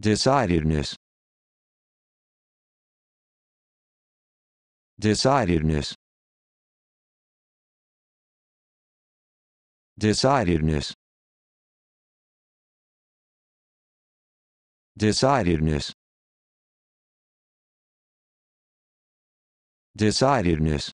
Decidedness. Decidedness. Decidedness. Decidedness. Decidedness.